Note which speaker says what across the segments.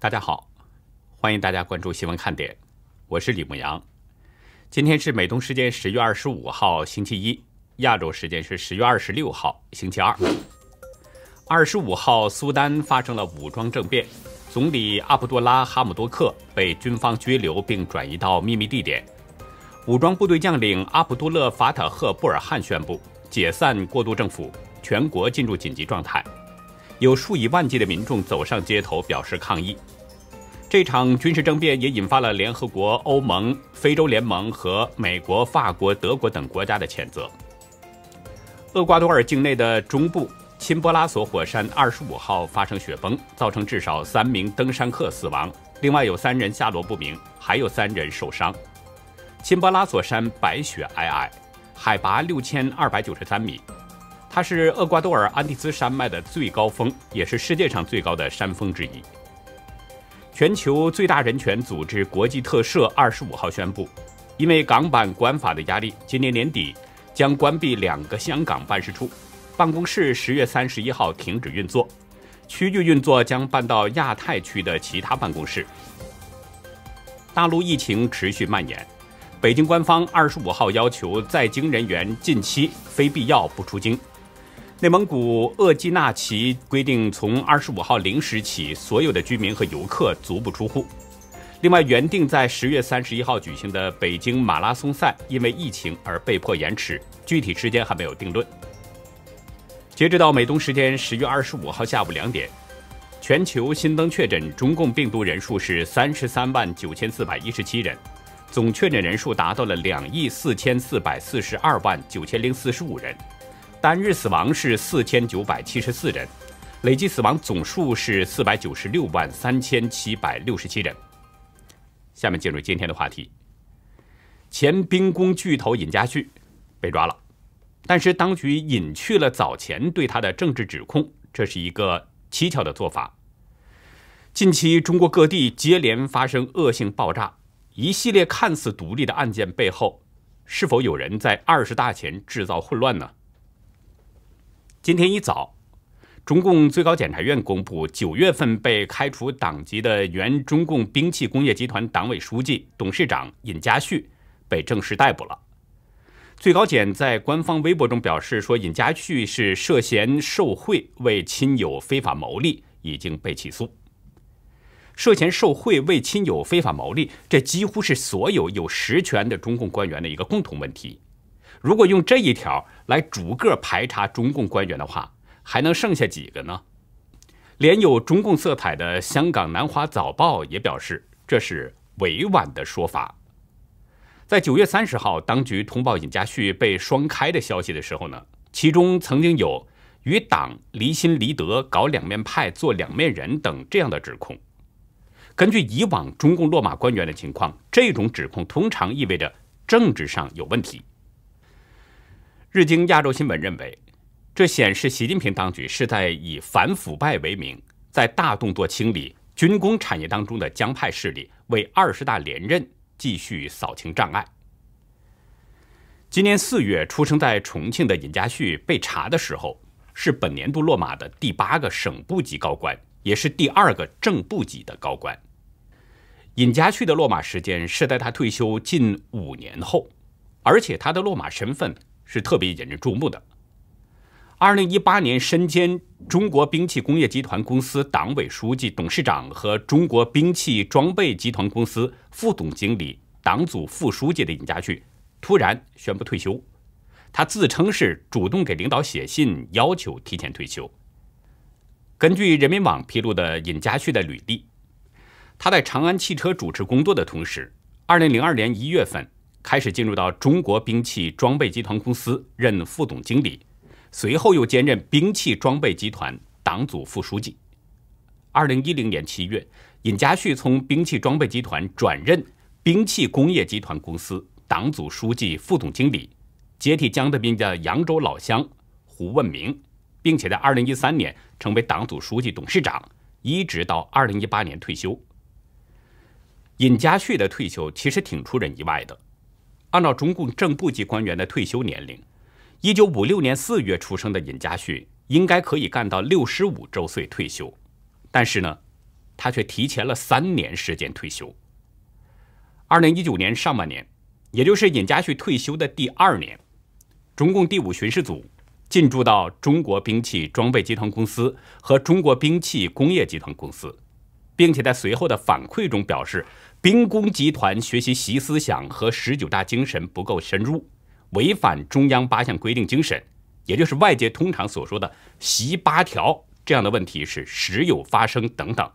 Speaker 1: 大家好，欢迎大家关注新闻看点，我是李牧阳。今天是美东时间十月二十五号星期一，亚洲时间是十月二十六号星期二。二十五号，苏丹发生了武装政变，总理阿卜杜拉哈姆多克被军方拘留并转移到秘密地点。武装部队将领阿卜杜勒法塔赫布尔汉宣布解散过渡政府，全国进入紧急状态。有数以万计的民众走上街头表示抗议。这场军事政变也引发了联合国、欧盟、非洲联盟和美国、法国、德国等国家的谴责。厄瓜多尔境内的中部钦博拉索火山25号发生雪崩，造成至少三名登山客死亡，另外有三人下落不明，还有三人受伤。钦博拉索山白雪皑皑，海拔6293米。它是厄瓜多尔安第斯山脉的最高峰，也是世界上最高的山峰之一。全球最大人权组织国际特赦二十五号宣布，因为港版管法的压力，今年年底将关闭两个香港办事处，办公室十月三十一号停止运作，区域运作将搬到亚太区的其他办公室。大陆疫情持续蔓延，北京官方二十五号要求在京人员近期非必要不出京。内蒙古鄂济纳旗规定，从二十五号零时起，所有的居民和游客足不出户。另外，原定在十月三十一号举行的北京马拉松赛，因为疫情而被迫延迟，具体时间还没有定论。截止到美东时间十月二十五号下午两点，全球新增确诊中共病毒人数是三十三万九千四百一十七人，总确诊人数达到了两亿四千四百四十二万九千零四十五人。单日死亡是四千九百七十四人，累计死亡总数是四百九十六万三千七百六十七人。下面进入今天的话题。前兵工巨头尹家旭被抓了，但是当局隐去了早前对他的政治指控，这是一个蹊跷的做法。近期中国各地接连发生恶性爆炸，一系列看似独立的案件背后，是否有人在二十大前制造混乱呢？今天一早，中共最高检察院公布，九月份被开除党籍的原中共兵器工业集团党委书记、董事长尹家旭被正式逮捕了。最高检在官方微博中表示说，尹家旭是涉嫌受贿、为亲友非法牟利，已经被起诉。涉嫌受贿、为亲友非法牟利，这几乎是所有有实权的中共官员的一个共同问题。如果用这一条来逐个排查中共官员的话，还能剩下几个呢？连有中共色彩的香港《南华早报》也表示，这是委婉的说法。在九月三十号，当局通报尹家旭被双开的消息的时候呢，其中曾经有与党离心离德、搞两面派、做两面人等这样的指控。根据以往中共落马官员的情况，这种指控通常意味着政治上有问题。日经亚洲新闻认为，这显示习近平当局是在以反腐败为名，在大动作清理军工产业当中的江派势力，为二十大连任继续扫清障碍。今年四月出生在重庆的尹家旭被查的时候，是本年度落马的第八个省部级高官，也是第二个正部级的高官。尹家旭的落马时间是在他退休近五年后，而且他的落马身份。是特别引人注目的。二零一八年，身兼中国兵器工业集团公司党委书记、董事长和中国兵器装备集团公司副总经理、党组副书记的尹家旭，突然宣布退休。他自称是主动给领导写信，要求提前退休。根据人民网披露的尹家旭的履历，他在长安汽车主持工作的同时，二零零二年一月份。开始进入到中国兵器装备集团公司任副总经理，随后又兼任兵器装备集团党组副书记。二零一零年七月，尹家旭从兵器装备集团转任兵器工业集团公司党组书记、副总经理，接替江德斌的扬州老乡胡问明，并且在二零一三年成为党组书记、董事长，一直到二零一八年退休。尹家旭的退休其实挺出人意外的。按照中共正部级官员的退休年龄，1956年4月出生的尹家旭应该可以干到65周岁退休，但是呢，他却提前了三年时间退休。2019年上半年，也就是尹家旭退休的第二年，中共第五巡视组进驻到中国兵器装备集团公司和中国兵器工业集团公司，并且在随后的反馈中表示。兵工集团学习习思想和十九大精神不够深入，违反中央八项规定精神，也就是外界通常所说的“习八条”这样的问题是时有发生等等。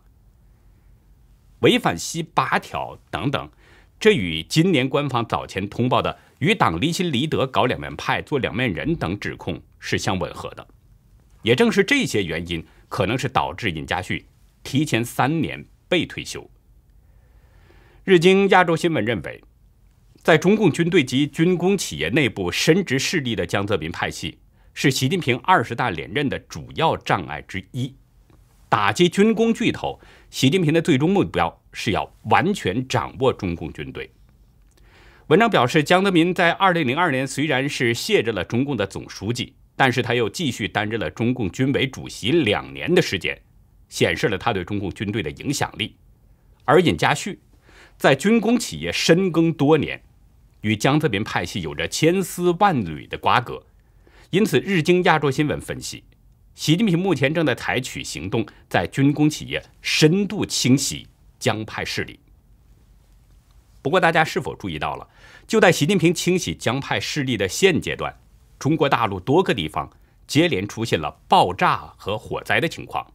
Speaker 1: 违反“习八条”等等，这与今年官方早前通报的与党离心离德、搞两面派、做两面人等指控是相吻合的。也正是这些原因，可能是导致尹家旭提前三年被退休。日经亚洲新闻认为，在中共军队及军工企业内部深植势力的江泽民派系是习近平二十大连任的主要障碍之一。打击军工巨头，习近平的最终目标是要完全掌握中共军队。文章表示，江泽民在二零零二年虽然是卸任了中共的总书记，但是他又继续担任了中共军委主席两年的时间，显示了他对中共军队的影响力。而尹家旭在军工企业深耕多年，与江泽民派系有着千丝万缕的瓜葛，因此，日经亚洲新闻分析，习近平目前正在采取行动，在军工企业深度清洗江派势力。不过，大家是否注意到了？就在习近平清洗江派势力的现阶段，中国大陆多个地方接连出现了爆炸和火灾的情况。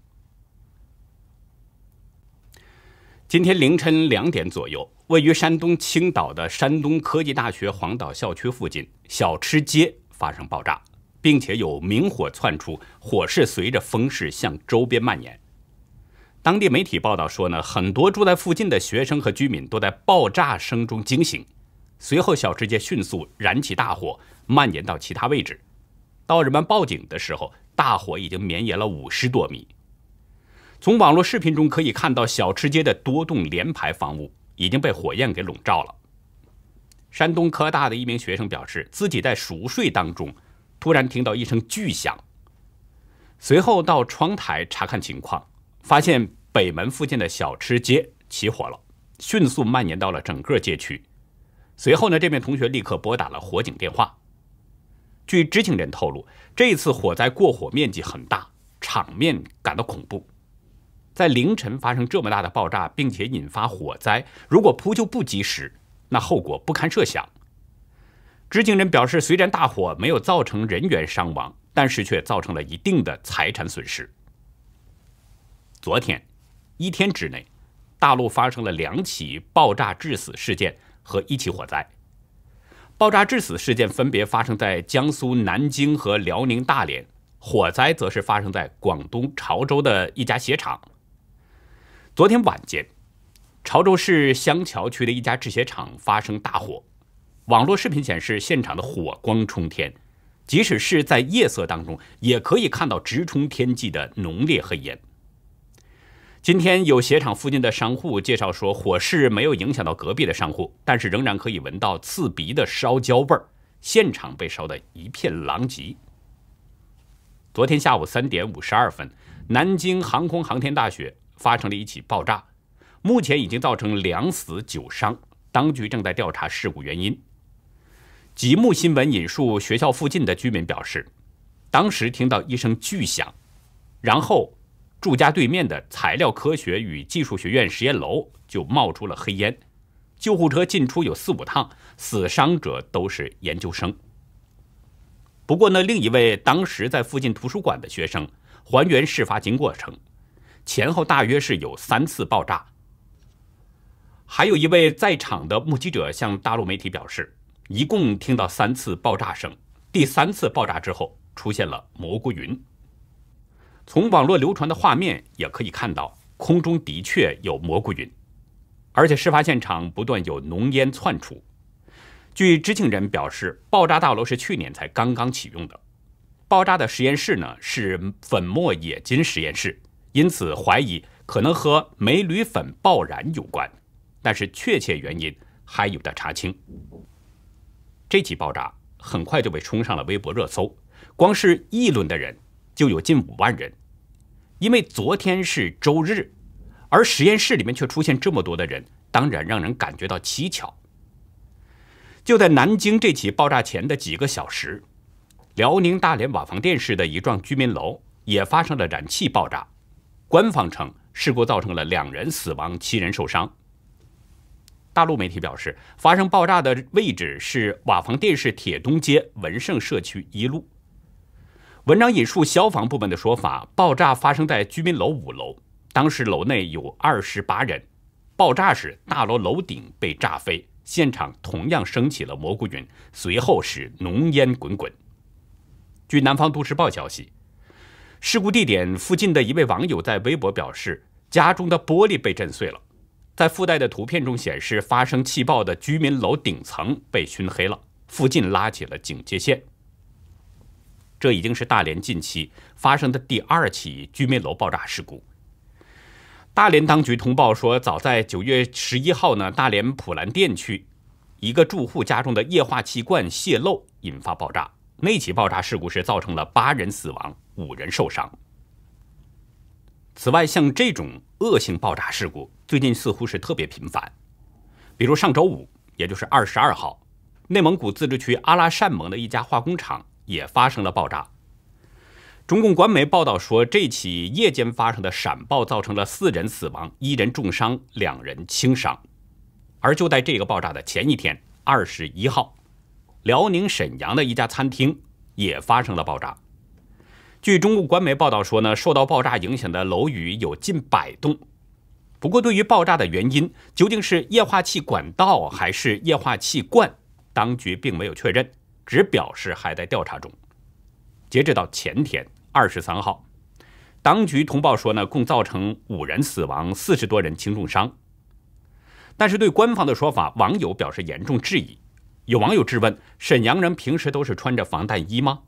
Speaker 1: 今天凌晨两点左右，位于山东青岛的山东科技大学黄岛校区附近小吃街发生爆炸，并且有明火窜出，火势随着风势向周边蔓延。当地媒体报道说呢，很多住在附近的学生和居民都在爆炸声中惊醒，随后小吃街迅速燃起大火，蔓延到其他位置。到人们报警的时候，大火已经绵延了五十多米。从网络视频中可以看到，小吃街的多栋连排房屋已经被火焰给笼罩了。山东科大的一名学生表示，自己在熟睡当中突然听到一声巨响，随后到窗台查看情况，发现北门附近的小吃街起火了，迅速蔓延到了整个街区。随后呢，这名同学立刻拨打了火警电话。据知情人透露，这次火灾过火面积很大，场面感到恐怖。在凌晨发生这么大的爆炸，并且引发火灾，如果扑救不及时，那后果不堪设想。执情人表示，虽然大火没有造成人员伤亡，但是却造成了一定的财产损失。昨天，一天之内，大陆发生了两起爆炸致死事件和一起火灾。爆炸致死事件分别发生在江苏南京和辽宁大连，火灾则是发生在广东潮州的一家鞋厂。昨天晚间，潮州市湘桥区的一家制鞋厂发生大火。网络视频显示，现场的火光冲天，即使是在夜色当中，也可以看到直冲天际的浓烈黑烟。今天，有鞋厂附近的商户介绍说，火势没有影响到隔壁的商户，但是仍然可以闻到刺鼻的烧焦味儿。现场被烧得一片狼藉。昨天下午三点五十二分，南京航空航天大学。发生了一起爆炸，目前已经造成两死九伤，当局正在调查事故原因。吉木新闻引述学校附近的居民表示，当时听到一声巨响，然后住家对面的材料科学与技术学院实验楼就冒出了黑烟，救护车进出有四五趟，死伤者都是研究生。不过呢，另一位当时在附近图书馆的学生还原事发经过称。前后大约是有三次爆炸。还有一位在场的目击者向大陆媒体表示，一共听到三次爆炸声。第三次爆炸之后出现了蘑菇云。从网络流传的画面也可以看到，空中的确有蘑菇云，而且事发现场不断有浓烟窜出。据知情人表示，爆炸大楼是去年才刚刚启用的，爆炸的实验室呢是粉末冶金实验室。因此怀疑可能和镁铝粉爆燃有关，但是确切原因还有待查清。这起爆炸很快就被冲上了微博热搜，光是议论的人就有近五万人。因为昨天是周日，而实验室里面却出现这么多的人，当然让人感觉到蹊跷。就在南京这起爆炸前的几个小时，辽宁大连瓦房店市的一幢居民楼也发生了燃气爆炸。官方称，事故造成了两人死亡、七人受伤。大陆媒体表示，发生爆炸的位置是瓦房店市铁东街文盛社区一路。文章引述消防部门的说法，爆炸发生在居民楼五楼，当时楼内有二十八人。爆炸时，大楼楼顶被炸飞，现场同样升起了蘑菇云，随后是浓烟滚滚。据南方都市报消息。事故地点附近的一位网友在微博表示，家中的玻璃被震碎了。在附带的图片中显示，发生气爆的居民楼顶层被熏黑了，附近拉起了警戒线。这已经是大连近期发生的第二起居民楼爆炸事故。大连当局通报说，早在九月十一号呢，大连普兰店区一个住户家中的液化气罐泄漏引发爆炸。那起爆炸事故是造成了八人死亡、五人受伤。此外，像这种恶性爆炸事故，最近似乎是特别频繁。比如上周五，也就是二十二号，内蒙古自治区阿拉善盟的一家化工厂也发生了爆炸。中共官媒报道说，这起夜间发生的闪爆造成了四人死亡、一人重伤、两人轻伤。而就在这个爆炸的前一天，二十一号。辽宁沈阳的一家餐厅也发生了爆炸。据中共官媒报道说呢，受到爆炸影响的楼宇有近百栋。不过，对于爆炸的原因究竟是液化气管道还是液化气罐，当局并没有确认，只表示还在调查中。截止到前天二十三号，当局通报说呢，共造成五人死亡，四十多人轻重伤。但是，对官方的说法，网友表示严重质疑。有网友质问：“沈阳人平时都是穿着防弹衣吗？”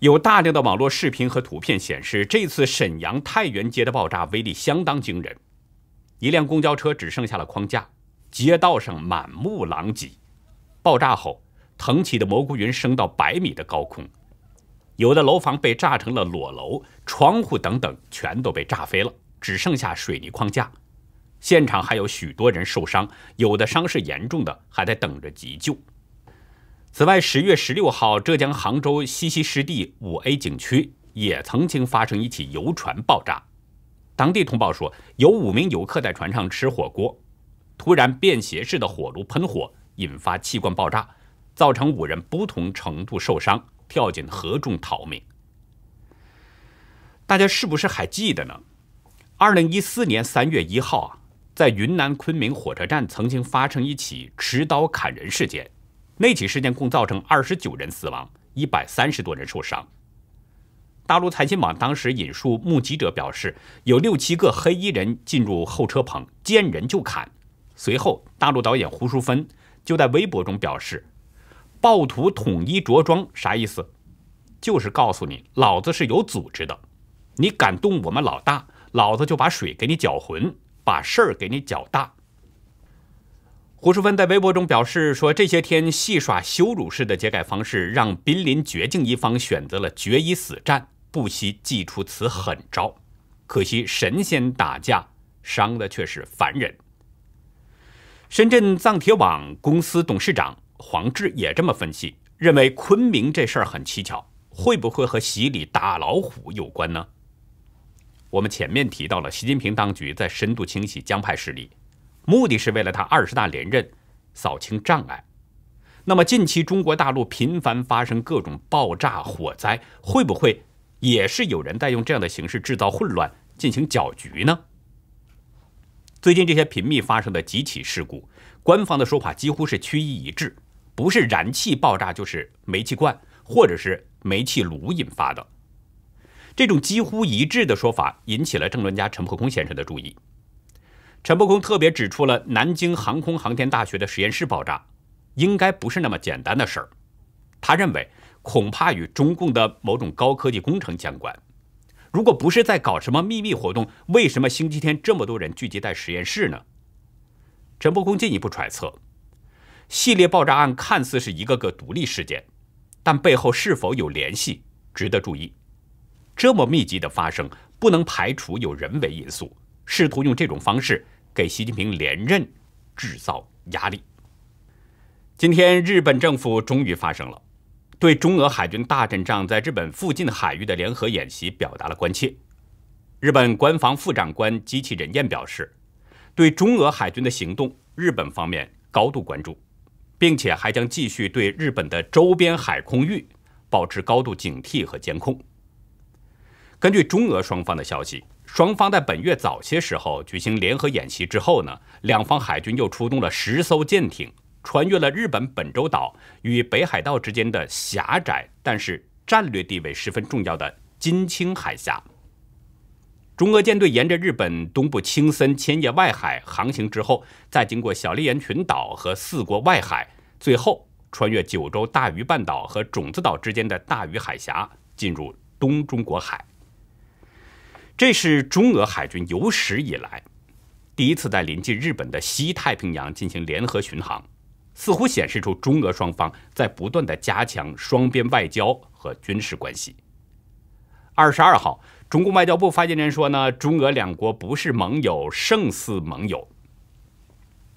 Speaker 1: 有大量的网络视频和图片显示，这次沈阳太原街的爆炸威力相当惊人。一辆公交车只剩下了框架，街道上满目狼藉。爆炸后，腾起的蘑菇云升到百米的高空，有的楼房被炸成了裸楼，窗户等等全都被炸飞了，只剩下水泥框架。现场还有许多人受伤，有的伤势严重的还在等着急救。此外，十月十六号，浙江杭州西溪湿地五 A 景区也曾经发生一起游船爆炸。当地通报说，有五名游客在船上吃火锅，突然便携式的火炉喷火，引发气罐爆炸，造成五人不同程度受伤，跳进河中逃命。大家是不是还记得呢？二零一四年三月一号啊。在云南昆明火车站曾经发生一起持刀砍人事件，那起事件共造成二十九人死亡，一百三十多人受伤。大陆财经网当时引述目击者表示，有六七个黑衣人进入候车棚，见人就砍。随后，大陆导演胡淑芬就在微博中表示：“暴徒统一着装，啥意思？就是告诉你，老子是有组织的，你敢动我们老大，老子就把水给你搅浑。”把事儿给你搅大。胡淑芬在微博中表示说：“这些天戏耍羞辱式的解改方式，让濒临绝境一方选择了决一死战，不惜祭出此狠招。可惜神仙打架，伤的却是凡人。”深圳藏铁网公司董事长黄志也这么分析，认为昆明这事儿很蹊跷，会不会和洗礼打老虎有关呢？我们前面提到了习近平当局在深度清洗江派势力，目的是为了他二十大连任扫清障碍。那么近期中国大陆频繁发生各种爆炸、火灾，会不会也是有人在用这样的形式制造混乱、进行搅局呢？最近这些频密发生的几起事故，官方的说法几乎是趋一一致，不是燃气爆炸，就是煤气罐或者是煤气炉引发的。这种几乎一致的说法引起了政论家陈破空先生的注意。陈破空特别指出了南京航空航天大学的实验室爆炸，应该不是那么简单的事儿。他认为，恐怕与中共的某种高科技工程相关。如果不是在搞什么秘密活动，为什么星期天这么多人聚集在实验室呢？陈破空进一步揣测，系列爆炸案看似是一个个独立事件，但背后是否有联系，值得注意。这么密集的发生，不能排除有人为因素，试图用这种方式给习近平连任制造压力。今天，日本政府终于发声了，对中俄海军大阵仗在日本附近海域的联合演习表达了关切。日本官方副长官机器人彦表示，对中俄海军的行动，日本方面高度关注，并且还将继续对日本的周边海空域保持高度警惕和监控。根据中俄双方的消息，双方在本月早些时候举行联合演习之后呢，两方海军又出动了十艘舰艇，穿越了日本本州岛与北海道之间的狭窄但是战略地位十分重要的金青海峡。中俄舰队沿着日本东部青森千叶外海航行之后，再经过小笠原群岛和四国外海，最后穿越九州大隅半岛和种子岛之间的大隅海峡，进入东中国海。这是中俄海军有史以来第一次在临近日本的西太平洋进行联合巡航，似乎显示出中俄双方在不断的加强双边外交和军事关系。二十二号，中共外交部发言人说呢，中俄两国不是盟友胜似盟友。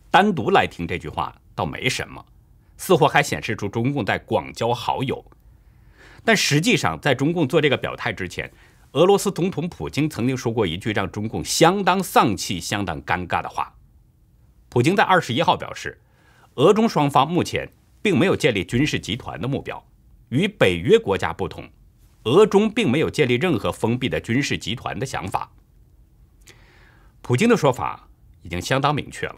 Speaker 1: 单独来听这句话倒没什么，似乎还显示出中共在广交好友。但实际上，在中共做这个表态之前。俄罗斯总统普京曾经说过一句让中共相当丧气、相当尴尬的话。普京在二十一号表示，俄中双方目前并没有建立军事集团的目标。与北约国家不同，俄中并没有建立任何封闭的军事集团的想法。普京的说法已经相当明确了：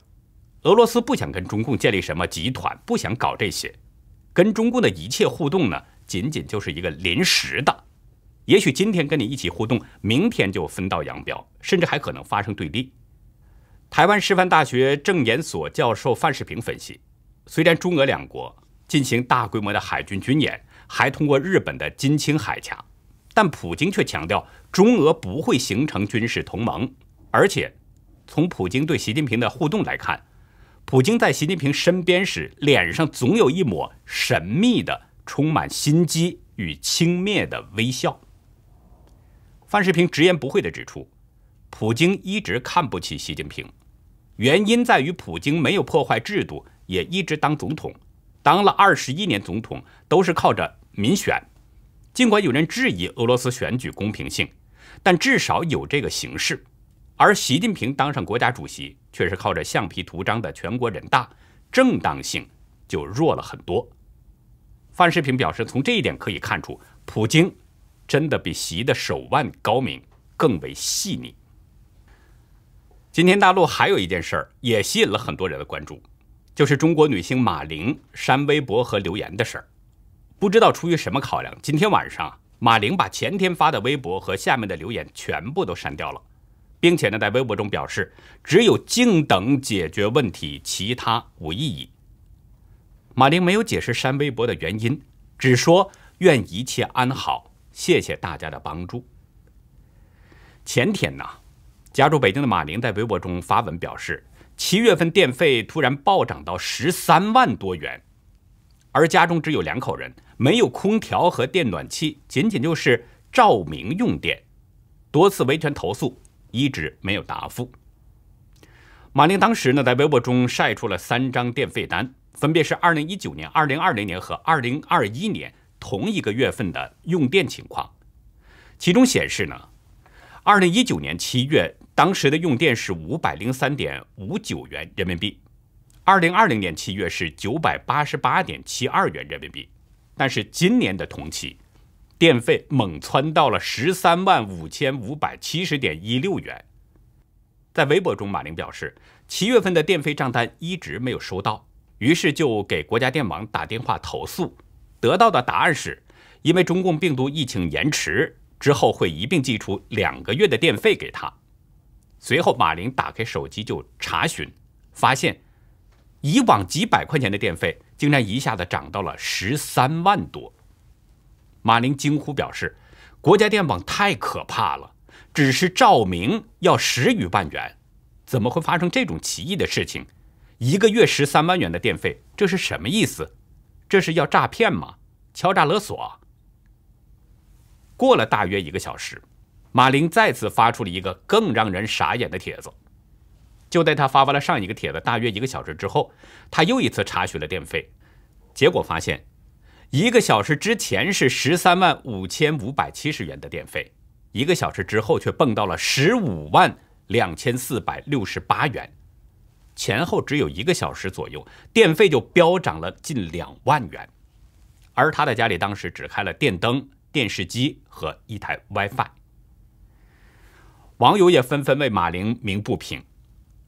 Speaker 1: 俄罗斯不想跟中共建立什么集团，不想搞这些。跟中共的一切互动呢，仅仅就是一个临时的。也许今天跟你一起互动，明天就分道扬镳，甚至还可能发生对立。台湾师范大学政研所教授范世平分析：，虽然中俄两国进行大规模的海军军演，还通过日本的金青海峡，但普京却强调中俄不会形成军事同盟。而且，从普京对习近平的互动来看，普京在习近平身边时，脸上总有一抹神秘的、充满心机与轻蔑的微笑。范世平直言不讳地指出，普京一直看不起习近平，原因在于普京没有破坏制度，也一直当总统，当了二十一年总统都是靠着民选。尽管有人质疑俄罗斯选举公平性，但至少有这个形式。而习近平当上国家主席却是靠着橡皮图章的全国人大，正当性就弱了很多。范世平表示，从这一点可以看出，普京。真的比习的手腕高明，更为细腻。今天大陆还有一件事儿也吸引了很多人的关注，就是中国女星马玲删微博和留言的事儿。不知道出于什么考量，今天晚上马玲把前天发的微博和下面的留言全部都删掉了，并且呢在微博中表示：“只有静等解决问题，其他无意义。”马玲没有解释删微博的原因，只说愿一切安好。谢谢大家的帮助。前天呢，家住北京的马宁在微博中发文表示，七月份电费突然暴涨到十三万多元，而家中只有两口人，没有空调和电暖气，仅仅就是照明用电。多次维权投诉，一直没有答复。马宁当时呢，在微博中晒出了三张电费单，分别是二零一九年、二零二零年和二零二一年。同一个月份的用电情况，其中显示呢，二零一九年七月当时的用电是五百零三点五九元人民币，二零二零年七月是九百八十八点七二元人民币，但是今年的同期电费猛蹿到了十三万五千五百七十点一六元。在微博中，马玲表示，七月份的电费账单一直没有收到，于是就给国家电网打电话投诉。得到的答案是，因为中共病毒疫情延迟，之后会一并寄出两个月的电费给他。随后，马玲打开手机就查询，发现以往几百块钱的电费，竟然一下子涨到了十三万多。马玲惊呼表示：“国家电网太可怕了！只是照明要十余万元，怎么会发生这种奇异的事情？一个月十三万元的电费，这是什么意思？”这是要诈骗吗？敲诈勒索。过了大约一个小时，马林再次发出了一个更让人傻眼的帖子。就在他发完了上一个帖子大约一个小时之后，他又一次查询了电费，结果发现，一个小时之前是十三万五千五百七十元的电费，一个小时之后却蹦到了十五万两千四百六十八元。前后只有一个小时左右，电费就飙涨了近两万元。而他的家里当时只开了电灯、电视机和一台 WiFi。网友也纷纷为马玲鸣不平，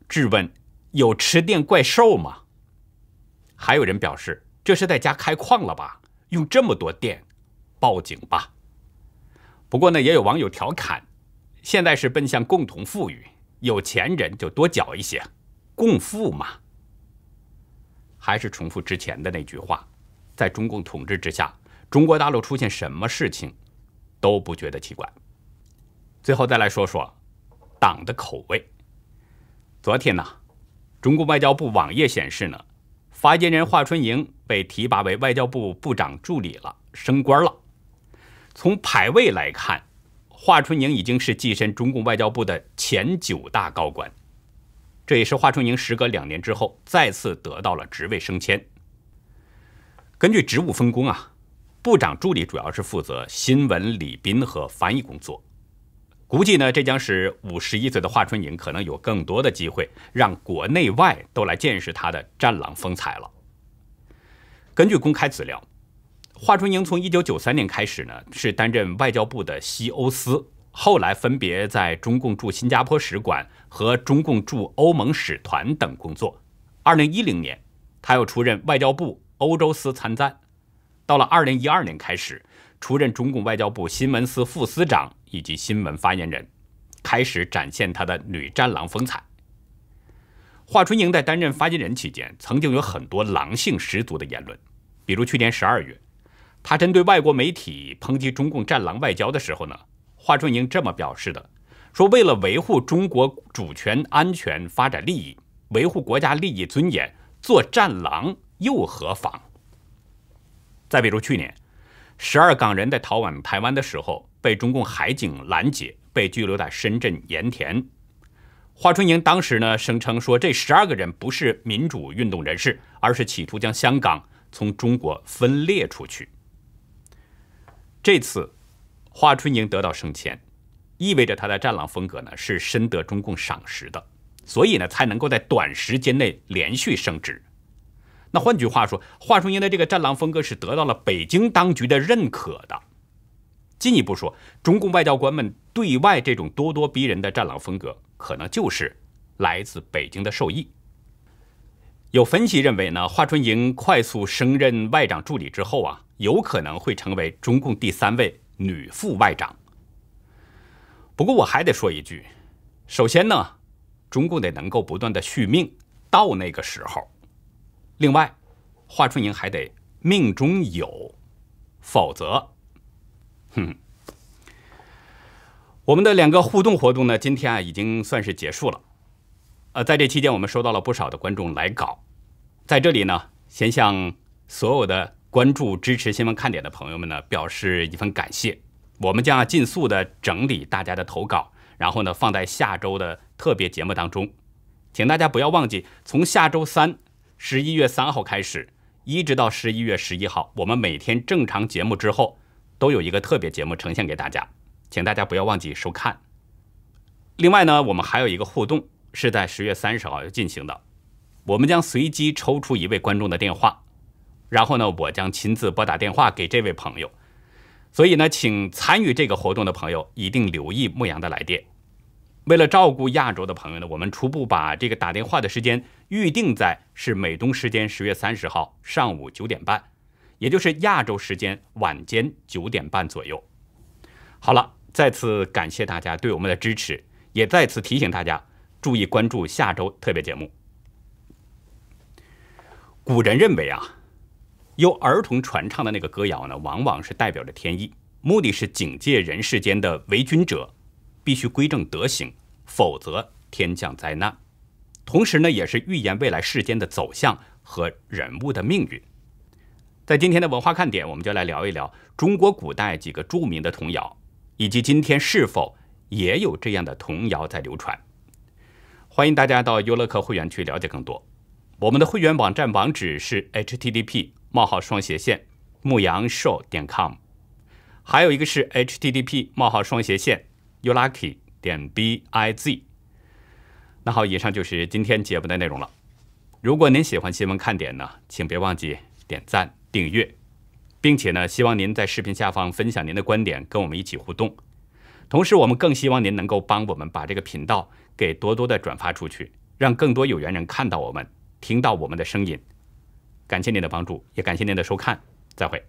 Speaker 1: 质问：“有吃电怪兽吗？”还有人表示：“这是在家开矿了吧？用这么多电，报警吧！”不过呢，也有网友调侃：“现在是奔向共同富裕，有钱人就多缴一些。”共富嘛，还是重复之前的那句话，在中共统治之下，中国大陆出现什么事情，都不觉得奇怪。最后再来说说党的口味。昨天呢，中共外交部网页显示呢，发言人华春莹被提拔为外交部部长助理了，升官了。从排位来看，华春莹已经是跻身中共外交部的前九大高官。这也是华春莹时隔两年之后再次得到了职位升迁。根据职务分工啊，部长助理主要是负责新闻、礼宾和翻译工作。估计呢，这将使五十一岁的华春莹可能有更多的机会让国内外都来见识她的战狼风采了。根据公开资料，华春莹从一九九三年开始呢，是担任外交部的西欧司。后来分别在中共驻新加坡使馆和中共驻欧盟使团等工作。二零一零年，他又出任外交部欧洲司参赞。到了二零一二年开始，出任中共外交部新闻司副司长以及新闻发言人，开始展现他的女战狼风采。华春莹在担任发言人期间，曾经有很多狼性十足的言论，比如去年十二月，他针对外国媒体抨击中共战狼外交的时候呢。华春莹这么表示的，说：“为了维护中国主权、安全、发展利益，维护国家利益、尊严，做战狼又何妨？”再比如去年，十二港人在逃往台湾的时候被中共海警拦截，被拘留在深圳盐田。华春莹当时呢声称说，这十二个人不是民主运动人士，而是企图将香港从中国分裂出去。这次。华春莹得到升迁，意味着他的战狼风格呢是深得中共赏识的，所以呢才能够在短时间内连续升职。那换句话说，华春莹的这个战狼风格是得到了北京当局的认可的。进一步说，中共外交官们对外这种咄咄逼人的战狼风格，可能就是来自北京的授意。有分析认为呢，华春莹快速升任外长助理之后啊，有可能会成为中共第三位。女副外长。不过我还得说一句，首先呢，中共得能够不断的续命到那个时候。另外，华春莹还得命中有，否则，哼。我们的两个互动活动呢，今天啊已经算是结束了。呃，在这期间我们收到了不少的观众来稿，在这里呢，先向所有的。关注支持新闻看点的朋友们呢，表示一份感谢。我们将要尽速的整理大家的投稿，然后呢放在下周的特别节目当中。请大家不要忘记，从下周三十一月三号开始，一直到十一月十一号，我们每天正常节目之后都有一个特别节目呈现给大家，请大家不要忘记收看。另外呢，我们还有一个互动是在十月三十号要进行的，我们将随机抽出一位观众的电话。然后呢，我将亲自拨打电话给这位朋友，所以呢，请参与这个活动的朋友一定留意牧羊的来电。为了照顾亚洲的朋友呢，我们初步把这个打电话的时间预定在是美东时间十月三十号上午九点半，也就是亚洲时间晚间九点半左右。好了，再次感谢大家对我们的支持，也再次提醒大家注意关注下周特别节目。古人认为啊。由儿童传唱的那个歌谣呢，往往是代表着天意，目的是警戒人世间的为君者必须归正德行，否则天降灾难。同时呢，也是预言未来世间的走向和人物的命运。在今天的文化看点，我们就来聊一聊中国古代几个著名的童谣，以及今天是否也有这样的童谣在流传。欢迎大家到优乐客会员区了解更多。我们的会员网站网址是 http。冒号双斜线牧羊 show 点 com，还有一个是 http 冒号双斜线 youlucky 点 biz。那好，以上就是今天节目的内容了。如果您喜欢新闻看点呢，请别忘记点赞、订阅，并且呢，希望您在视频下方分享您的观点，跟我们一起互动。同时，我们更希望您能够帮我们把这个频道给多多的转发出去，让更多有缘人看到我们，听到我们的声音。感谢您的帮助，也感谢您的收看，再会。